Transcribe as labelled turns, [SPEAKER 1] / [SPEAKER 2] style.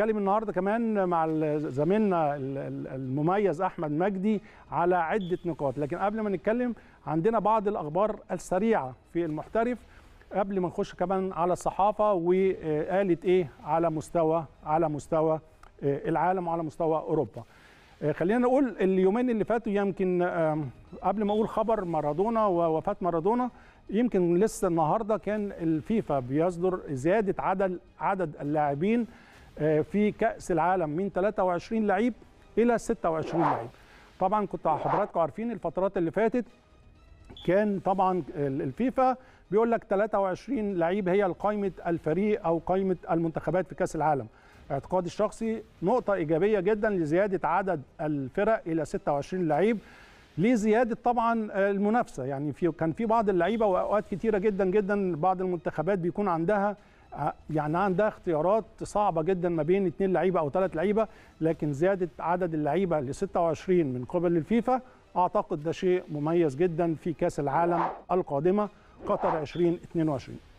[SPEAKER 1] هنتكلم النهارده كمان مع زميلنا المميز احمد مجدي على عده نقاط لكن قبل ما نتكلم عندنا بعض الاخبار السريعه في المحترف قبل ما نخش كمان على الصحافه وقالت آه، ايه على مستوى على مستوى آه، العالم وعلى مستوى اوروبا آه، خلينا نقول اليومين اللي فاتوا يمكن قبل ما اقول خبر مارادونا ووفاه مارادونا يمكن لسه النهارده كان الفيفا بيصدر زياده عدد عدد اللاعبين آه، في كاس العالم من 23 لعيب الى 26 لعيب طبعا كنت حضراتكم عارفين الفترات اللي فاتت كان طبعا الفيفا بيقول لك 23 لعيب هي قائمه الفريق او قائمه المنتخبات في كاس العالم اعتقادي الشخصي نقطه ايجابيه جدا لزياده عدد الفرق الى 26 لعيب لزياده طبعا المنافسه يعني في كان في بعض اللعيبه واوقات كتيره جدا جدا بعض المنتخبات بيكون عندها يعني عندها اختيارات صعبه جدا ما بين اثنين لعيبه او ثلاث لعيبه لكن زياده عدد اللعيبه ل 26 من قبل الفيفا اعتقد ده شيء مميز جدا في كاس العالم القادمه قطر 2022